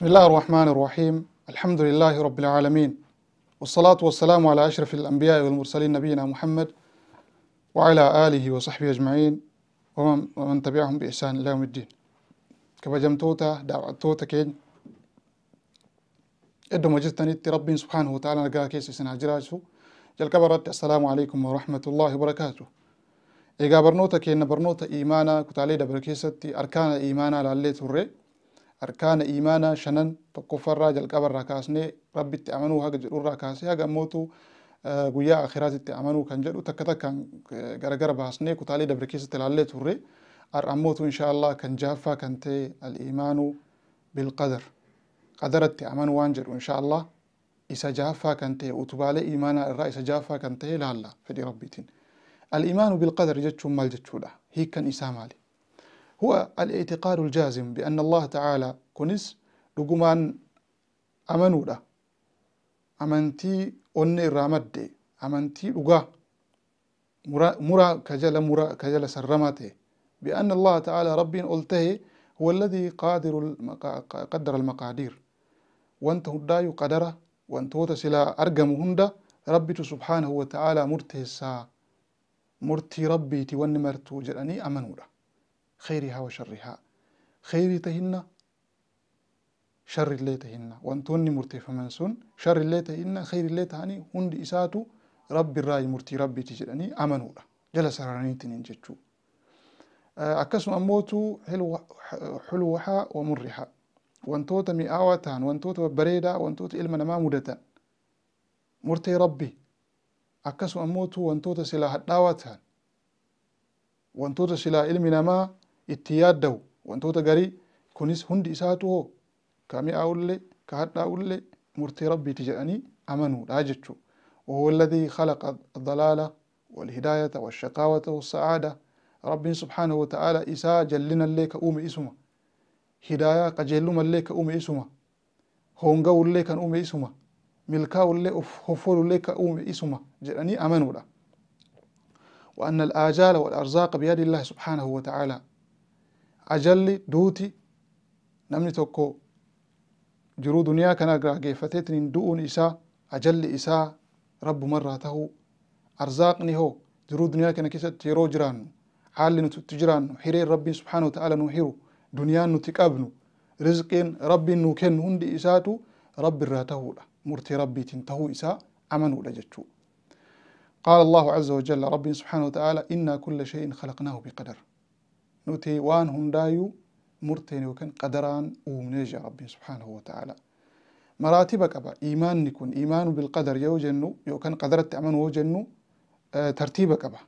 بسم الله الرحمن الرحيم الحمد لله رب العالمين والصلاة والسلام على أشرف الأنبياء والمرسلين نبينا محمد وعلى آله وصحبه أجمعين ومن تبعهم بإحسان إلى يوم الدين كما جمتوتا دعوتوتا كين إدو مجزتني ربي سبحانه وتعالى نقا كيس سنة جراجه كبرت السلام عليكم ورحمة الله وبركاته إيقا برنوتا كين برنوتا إيمانا كتالي دبركيستي أركان إيمانا لالي توري أركان إيمانا شنن تكفر راجل قبر راكاسني ربي تأمنو هاك جلو راكاسي هاك موتو آه، قويا آخرات تأمنو كان جلو تكتا كان غرغر آه، باسني كتالي دبركيس تلالي توري أر أموتو إن شاء الله كان جافا كان تي الإيمان بالقدر قدر التأمنو وانجر إن شاء الله إسا جافا كان تي وتبالي إيمانا الرأي إسا جافا كان تي لالا فدي ربي تين الإيمان بالقدر جتشو مال جتشو ده هي كان إسا مالي هو الاعتقاد الجازم بأن الله تعالى كنس لقمان أمنودا أمنتي أني رامدي أمنتي لقا مرا كجل مرا كجل سرماتي بأن الله تعالى ربي قلته هو الذي قادر المقا... قدر المقادير وانت هداي يقدره وانت سلا أرقم هندا ربي سبحانه وتعالى مرتهسا مرتي ربي تون مرتو جلني أمنودا خيرها وشرها خيرتهن شر اللي الليتهن وانتوني مرتي منسون شر اللي الليتهن خير اللي الليتهن هند إساتو رب الرأي مرتي ربي تجرني أمنولا جلس رانيتن جتشو آه، أكسم أموتو حلو حلوها ومرها وانتوتا مئاوتان وانتوتا بريدا وانتوتا إلما نما مدتان مرتي ربي أكسم أموتو وانتوتا سلا هداوتان وانتوتا سلا إلما نما itti yaaddahu wantoota garii kunis hundi isaatu hoo ka mi'aa'ullee ka hadhaa'ullee murtii rabbiiti jedhanii amanuudha jechuu وهو الذي خلق الضلالة والهداية والشقاوة والسعادة رب سبحانه وتعالى إساء جلنا الليك أوم إسما هداية قجلما الليك أوم إسما هونغو الليك أوم إسما ملكاو اللي هفول الليك أوم إسما جلني أمنوا له وأن الآجال والأرزاق بيد الله سبحانه وتعالى ajalli duuti namni tokko jiruu duniyaa kana geeffateetiin du'uun isaa ajalli isaa rabbumarraa ta'uu arzaaqni hoo jiruu duniyaa kana keessatti yeroo jiraannu haalli nuti itti jiraannu hireen rabbiin subhaanahu ta'ala nu hiru duniyaan nuti qabnu rizqiin rabbiin nuu kennu hundi isaatu rabbi ta'uudha murtii rabbiitiin ta'uu isaa amanuudha jechuudha. قال الله عز وجل رب سبحانه وتعالى إنا كل شيء خلقناه بقدر نوتي وان هندايو مرتين وكان قدران ومنجي ربي سبحانه وتعالى مراتبك أبا إيمان نكون إيمان بالقدر يو جنو يو كان قدرت تعمل هو جنو آه ترتيبك أبا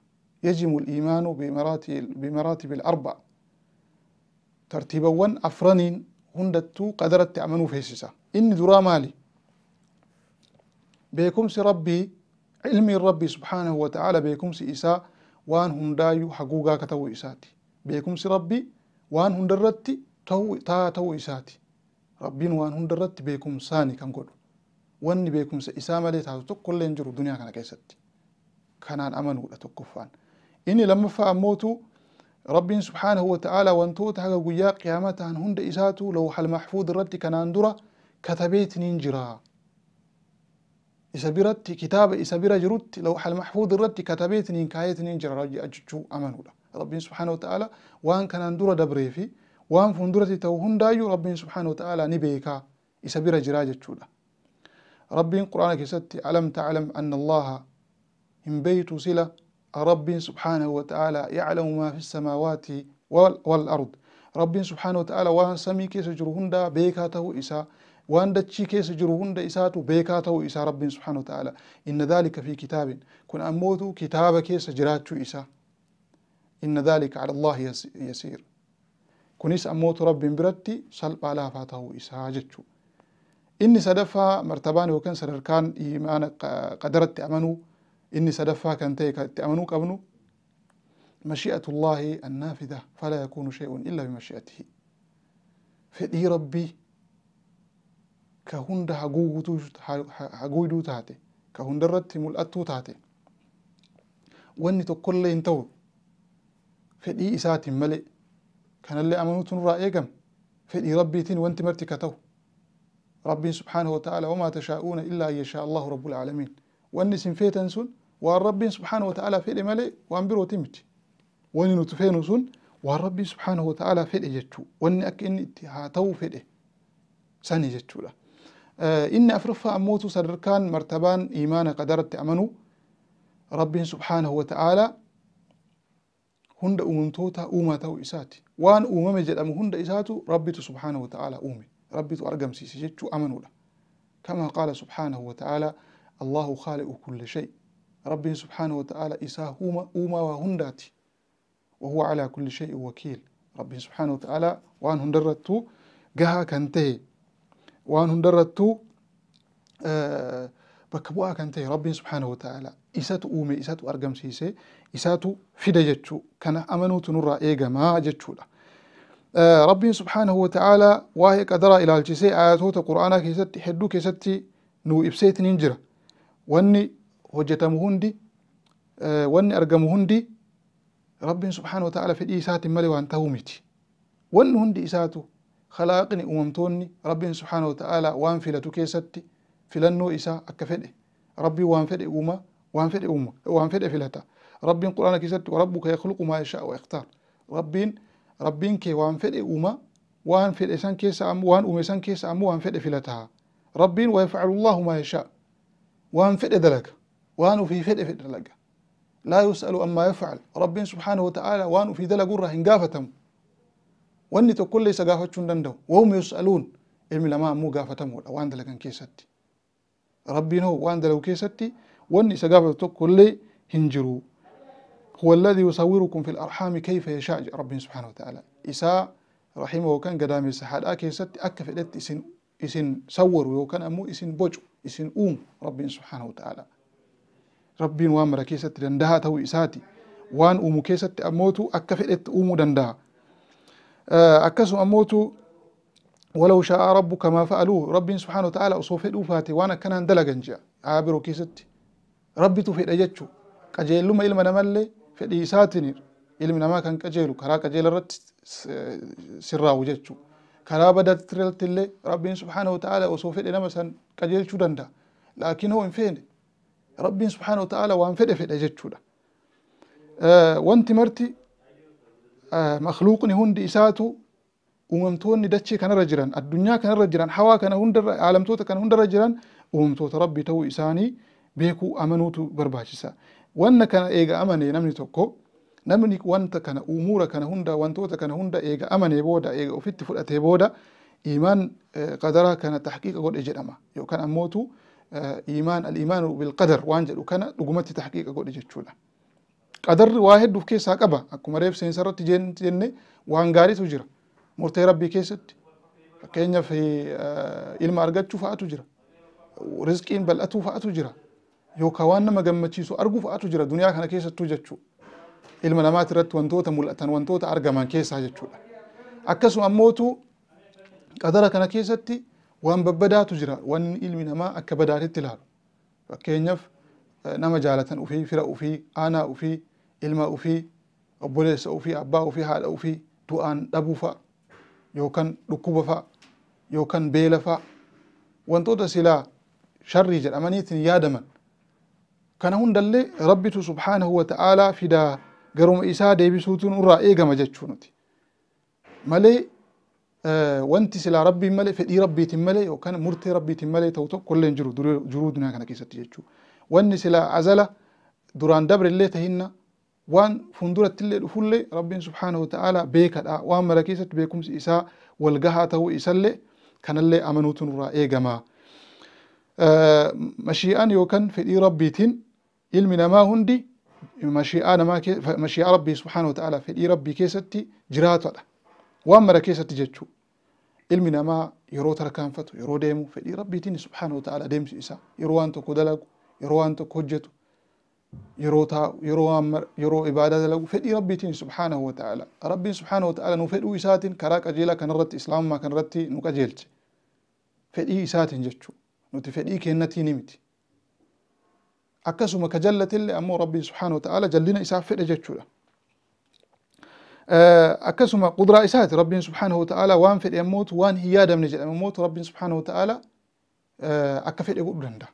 يجم الإيمان بمراتب, بمراتب الأربع ترتيبا وان أفرانين هندتو قدرت تعمل في سيسا إن درا مالي بيكم سي ربي علمي ربي سبحانه وتعالى بيكم سي إساء وان هندايو حقوقا كتو إساتي beekumsi rabbii waan hundarratti taa ta'uu isaati rabbiin waan hundarratti beekumsaani kan godhu wanni beekumsa isaa malee taatu tokkollee hin jiru duniyaa kana keessatti kanaan amanuudha tokkoffaan inni lammaffaa ammootu rabbiin subhaanahu wa ta'aalaa wantoota haga guyyaa qiyaamaa ta'an hunda isaatu lawhal maxfuud irratti kanaan dura katabeetiniin jiraa isa biratti kitaaba isa bira jirutti lawhal maxfuud irratti katabeetiniin kaayeetiniin jira jechuu amanuudha ربي سبحانه وتعالى وان كان اندورا دبري في وان فندرة تو هندايو ربي سبحانه وتعالى نبيكا اسابيرا جراجة تشولا ربي قرآن كيستي ألم تعلم أن الله إن بيت سلة ربي سبحانه وتعالى يعلم ما في السماوات والأرض ربي سبحانه وتعالى وان سمي كيس جرهندا بيكاته إسا وان دتشي كيس جرهندا بيكا بيكاته إسا ربي سبحانه وتعالى إن ذلك في كتاب كن اموتو كتاب كيس جراتو إسا إن ذلك على الله يسير kunis ammoota rabbiin biratti salphaa laafaa ta'uu isaa jechuudha. Inni sadaffaa martabaan yookaan sadarkaan imaana qadaratti amanuu inni sadaffaa kan ta'e kan itti amanuu qabnu mashi'atullaahi annaafida falaa yakuunu shay'un illaa bimashi'atihi. Fedhii rabbii ka hunda haguugduu taate ka hundarratti mul'attuu taate wanni tokkollee hin ta'u فدي إسات ملء كان اللي أمنوت رأيكم فدي ربي تين وانت مرتكتو ربي سبحانه وتعالى وما تشاءون إلا أن يشاء الله رب العالمين وانسن في تنسون والرب سبحانه وتعالى في الملء وانبرو تمت وان نتفينسون والرب سبحانه وتعالى في الجتو وان أكن هاتو في الجتو سني جتو لا إن أفرفا أموت سركان مرتبان إيمان قدرت أمنو ربي سبحانه وتعالى هند أممتوتا أوما تاو إساتي وان أوما مجد أم هند إساتو ربيت سبحانه وتعالى أومي ربيت أرقم سيسي جيتشو أمنولا كما قال سبحانه وتعالى الله خالق كل شيء ربي سبحانه وتعالى إسا هما أوما وهنداتي وهو على كل شيء وكيل ربي سبحانه وتعالى وان هندرتو قها كنتهي وان هندرتو آه بكبوها كنتهي ربي سبحانه وتعالى isatu uume isatu argamsiise isatu fide jechuu kana amanuutu nurraa eegamaa jechuudha rabbiin subhaanahu wata'aalaa waa'ee qadaraa ilaalchisee ayatoota qur'aanaa keessatti hedduu keessatti nuu ibseetiniin jira wanni hojjetamu hundi wanni argamu hundi rabbiin subhaanahu wata'aalaa fedhii isaatiin malee waan ta'uu miti wanni hundi isaatu khalaaqni uumamtoonni rabbiin subhaanahu wata'aalaa waan filatu keessatti filannoo isaa akka fedhe rabbii waan fedhe uumaa وهنفدي أمك وهنفدي فيلتا ربين قرآن كيسات وربك يخلق ما يشاء ويختار ربين ربين كي وهنفدي أمة وهنفدي سان كيس أم وهن أم سان كيس أم وهنفدي فيلتها ربين ويفعل الله ما يشاء وهنفدي ذلك وهن في فدي فدي ذلك لا يسأل أما يفعل ربين سبحانه وتعالى وهن في ذلك قرة هنقافتهم wanni تقول illee isa gaafachuun وهم يسألون إلمي لما namaa قافتهم وأن ذلك كيساتي keessatti هو وأن ذلك كيساتي واني سقافة كل هنجرو هو الذي يصوركم في الأرحام كيف يشاء ربي سبحانه وتعالى إساء رحمه وكان قدامي سحاد أكي ست أكف إلت إسن إسن صور وكان أمو إسن بوج إسن أوم ربي سبحانه وتعالى ربي وامر كي ست دندها تو إساتي وان أمو كي ست أموتو أكف إلت أمو دندها آه، أكسو أموتو ولو شاء ربك ما فعلوه ربي سبحانه وتعالى أصوفه أوفاتي وانا كان دلقنجا عابر كي ستي rabbitu fedhe jechu qajeelluma ilma namallee fedhii isaatiin ilmi namaa kan qajeelu karaa qajeela irratti sirraawu jechu karaa badaatti irrattillee rabbiin subhaanahu ta'ala osoo fedhe nama san qajeelchuu danda'a laakiin hoo hin feene rabbiin subhaanahu ta'ala waan fedhe fedhe jechuudha wanti marti makluuqni hundi isaatu uumamtoonni dachee kanarra jiran addunyaa kanarra jiran hawaa kana hundarra aalamtoota kana hundarra jiran uumamtoota rabbii ta'uu isaanii beekuu amanuutu barbaachisa wanna kana eega amane namni tokko namni wanta kana umuura kana hunda wantoota kana hunda eega amane booda eega ofitti fudhatee booda iimaan qadaraa kana taxqiiqa godhe jedhama yookaan ammootu iimaan al-iimaanu bilqadar waan jedhu kana dhugumatti taxqiiqa godhe jechuudha. qadarri waa hedduu of keessaa qaba akkuma reef seensa irratti jenne waan gaariitu jira murtee rabbii keessatti fakkeenyaaf ilma argachuu fa'atu jira rizqiin bal'atuu fa'atu jira yookaan waan nama gammachiisu arguuf atu jira duniyaa kana keessattuu jechuudha ilma namaati irratti wantoota mul'atan wantoota argaman keessaa jechuudha akkasuma ammootu qadara kana keessatti waan babbadaatu jira wanni ilmi namaa akka badaatetti ilaalu fakkeenyaaf nama jaalatan ufii fira ufii aanaa ufii ilma ufii obboleessa ufii abbaa ufii haadha ufii du'aan dhabuu fa'a yookaan dhukkuba fa'a yookaan beela fa'a wantoota silaa sharrii jedhamaniitiin yaadaman kana hundallee rabbitu subhaanahu wata'aalaa fidaa garuma isaa deebisuutiin irraa eegama jechuu nuti malee wanti silaa rabbiin malee fedhii rabbiitiin malee yookaan murtee rabbiitiin malee ta'u tokkollee hin jiru jiruu dunyaa kana keessatti jechuudha. Wanni silaa azala duraan dabrellee tahinna waan fuuldurattillee dhufullee rabbiin subhaanahu ta'aalaa beekadha waan mala keessatti beekumsi isaa wal gahaa ta'uu isallee kanallee amanuutu nurraa eegama. Mashii'aan yookaan fedhii rabbiitiin ilmi namaa hundi mashii'aa namaa mashii'aa rabbii subhaanahu ta'aalaa fedhii rabbii keessatti jiraatadha waan mara keessatti jechuu ilmi namaa yeroo tarkaanfatu yeroo deemu fedhii rabbiitiin subhaanahu ta'aalaa deemsi isaa yeroo waan tokko dalagu yeroo waan tokko hojjetu yeroo taa'u yeroo waan yeroo ibaadaa dalagu fedhii rabbiitiin subhaanahu ta'aalaa rabbiin subhaanahu ta'aalaa nu fedhuu isaatiin karaa qajeelaa kanarratti islaamummaa kanarratti nu qajeelche fedhii isaatiin jechuu nuti fedhii kennatiin miti akkasuma ka jallatillee ammoo rabbii subhaana wata'aala jallina isaaf fedhe jechuudha akkasuma quduraa isaati rabbiin subhaana wata'aala waan fedhe ammootu waan hin yaadamne jedhame ammootu rabbiin subhaana wata'aala akka fedhe godhu danda'a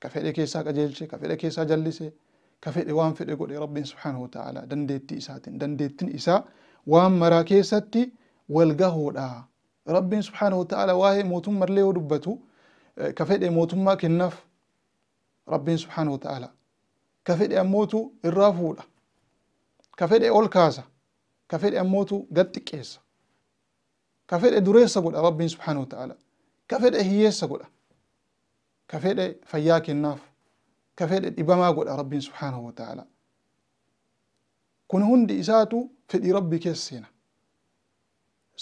ka fedhe keessaa qajeelche ka fedhe keessaa jallise ka fedhe waan fedhe godhe rabbiin subhaana wata'aala dandeettii isaatiin dandeettiin isaa waan maraa keessatti wal gahoodha rabbiin subhaana wata'aala waa'ee mootummarlee yoo dubbatu ka fedhe mootummaa kennaaf rabbiin subhaanahu ta'ala ka fedhe ammootu irraa fuudha ka fedhe ol kaasa ka fedhe ammootu gad xiqqeessa ka fedhe dureessa godha rabbiin subhaanahu ta'ala ka fedhe hiyyeessa godha ka fedhe fayyaa kennaaf ka fedhe dhibamaa godha rabbiin subhaanahu ta'ala kun hundi isaatu fedhii rabbi keessa seena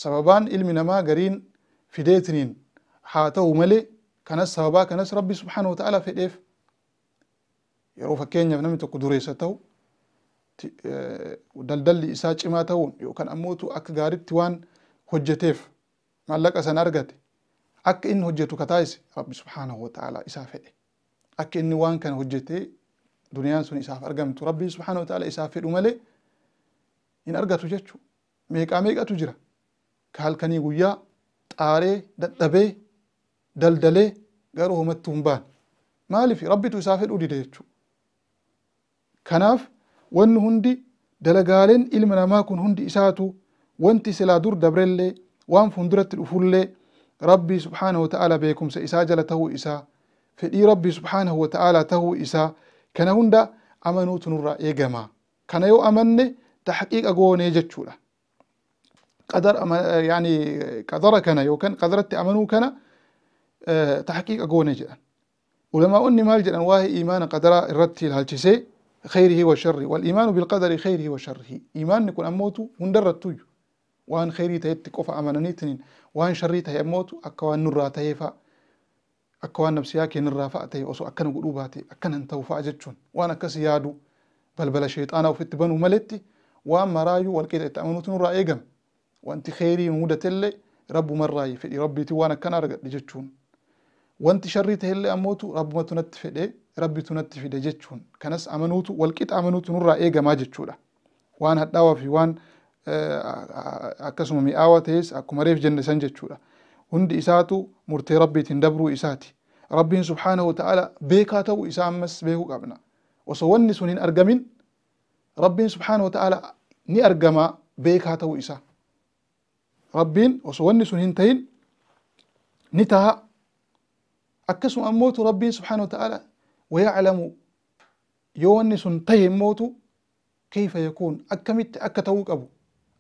sababaan ilmi namaa gariin fideetiniin haa ta'u malee kanas sababaa kanas rabbi subhaanahu ta'ala fedheef يروف كينيا نمت كدريسة تو ودلدل إساج إما تون يو كان أموتو أك غارب توان هجتيف مالك أسان أرغت أك إن هجتو كتايس رب سبحانه وتعالى إسافي أك إن وان كان هجتي دنيا سن إساف أرغمت ربي سبحانه وتعالى إسافي الملي إن أرغت جتشو ميك أميك أتجرى كهل كاني قويا تاري دتبي دلدلي غارو همتهم مبان مالي في ربي تسافر أولي ديتشو كناف ون هندي دلقالين علم نما كن هندي إساتو وانتي سلا دور دبرلي وان فندرت الأفولي ربي سبحانه وتعالى بيكم سإسا جلته إسا فإي ربي سبحانه وتعالى ته إسا كان هندا أمنو تنرى إيقما كان يو أمني تحقيق أقواني جتشولا قدر أما يعني قدر كان يو كان قدرت أمنو كان تحقيق أقواني جدا ولما أني مال جدا واهي إيمان قدر إردتي لهالشي سي خيره وشره والإيمان بالقدر خيره وشره إيمان نكون أموتو هندرت تويو وان خيري تهيتك أفا أمانانيتنين وان شري تهي أموتو أكوان نرى تهيفا أكوان نفسياك نرى فأتي وصو أكنا قلوباتي أكنا انتوفا جتشون وانا كسيادو بل بل شيطانا وفت بنو ملتي وان مرايو والكيد اتأمنوتن رأي قم وانت خيري مودة اللي رب مراي في فدي ربي توانا كنا رجتشون وانت شري تهي اللي أموتو رب ما تنتفدي rabbitu natti fide jechuun kanas amanuutu walqixa amanuutu nurraa eegamaa jechuudha waan hadhaawaa fi waan akkasuma mi'aawaa ta'es akkuma reef jenne san jechuudha hundi isaatu murtee rabbiitiin dabruu isaati rabbiin subhaanahu ta'ala beekaa ta'uu isaa ammas beekuu qabna osoo wanni sun hin argamin rabbiin subhaanahu ta'ala ni argama beekaa ta'uu isaa rabbiin osoo wanni sun hin ta'in ni taha akkasuma ammootu rabbiin subhaanahu ta'ala ويعلم يونس سنتهي موت كيف يكون أكمت أكتو أبو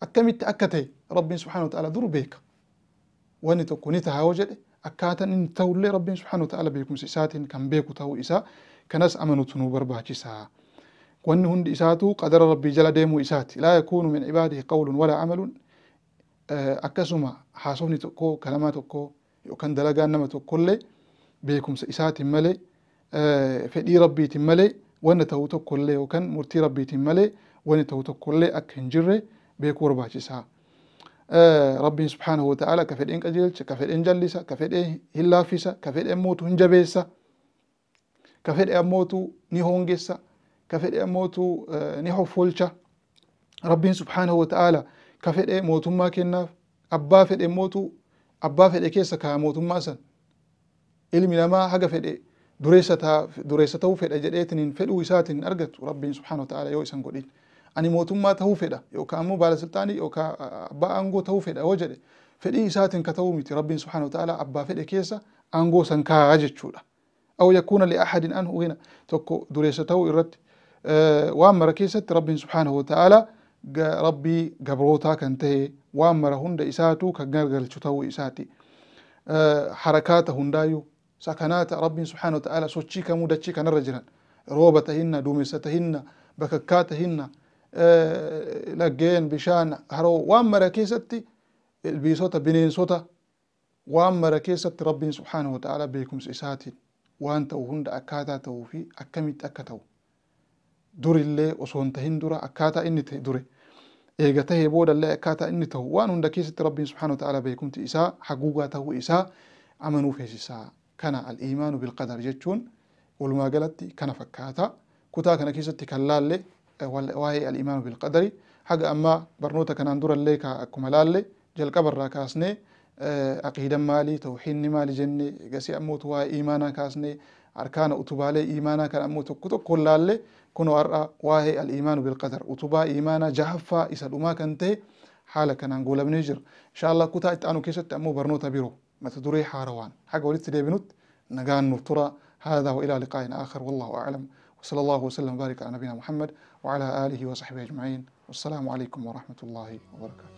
أكمت أكتي رب سبحانه وتعالى ذر بيك وأن تكوني تهاوجد أكاتا إن تولي رب سبحانه وتعالى بيكم سيسات كان بيكو تهو إساء كناس أمنوا تنوبر باجي ساعة وأن هند إساتو قدر ربي جل ديمو إسات لا يكون من عباده قول ولا عمل آه، أكسما حاسوني تكو كلماتكو تكو يوكان دلقان نمتو كل بيكم سيسات ملي fedhii rabbiitiin malee wanna ta'u tokkollee yookaan murtii rabbiitiin malee wanni ta'u tokkollee akka hin jirre beekuu barbaachisa. Rabbiin subhaanahu wa ta'ala ka fedheen qajeelcha, ka fedheen jallisa, ka fedhee hin laaffisa, ka fedheen mootu hin jabeessa, ka fedhee mootu ni hoongeessa, ka fedhee mootu ni hoffolcha. Rabbiin subhaanahu wa ta'ala ka fedhee mootummaa kennaaf, abbaa fedhee mootu abbaa fedhee keessa kaa'a mootummaa san ilmi namaa haga fedhee dureessa ta'uu fedha jedheetiniin fedhuu isaatiin argatu rabbiin subhaana ta'ala yoo isan godhin ani mootummaa ta'uu fedha yookaan immoo baalasilxaanii yookaan abbaa aangoo ta'uu fedha yoo jedhe fedhii isaatiin ka ta'uu miti rabbiin subhaana ta'ala abbaa fedhe keessa aangoo san kaayaa jechuudha. أو يكون لأحد أنه غنى تكو دريسته إرت وأمر كيست ربي سبحانه وتعالى ربي قبروتا كنته وأمر هند إساتو كغرغل شتو إساتي حركات هندايو sakanaata rabbiin subxaana wata'aalaa sochii kamuu dachii kanarra jiran rooba tahinna duumessa tahinna bakakkaa tahinna laggeen bishaan haroo waan mara keessatti ilbiisota bineensota waan mara keessatti rabbiin subxaana wata'aalaa beekumsa isaatiin waan ta'u hunda akkaataa ta'uu fi akkamitti akka ta'u durillee osoo hin tahin dura akkaataa inni ta'e dure eega tahee boodallee akkaataa inni ta'u waan hunda keessatti rabbiin subxaana wata'aalaa beekumti isaa haguugaa ta'uu isaa amanuuf heesisaa كان الإيمان بالقدر جتون ولما قالت كان فكاتا كتا كان كيستي كاللالي وهي الإيمان بالقدر حق أما برنوتا كان أندور اللي كمالالي جل قبر كاسني أقيدا مالي توحين مالي جني قسي أموت وهي إيمانا كاسني أركان أتبالي إيمانا كان أموت كتو كلالي كنو أرى وهي الإيمان بالقدر أتبا إيمانا جهفا إسال أما كانت حالة كان أنقول ابن إن شاء الله كتا إتانو كيستي أمو برنوتا بيرو متدوري حاروان حق ولدت لي بنوت نقان نبترى هذا وإلى لقاء آخر والله أعلم وصلى الله وسلم وبارك على نبينا محمد وعلى آله وصحبه أجمعين والسلام عليكم ورحمة الله وبركاته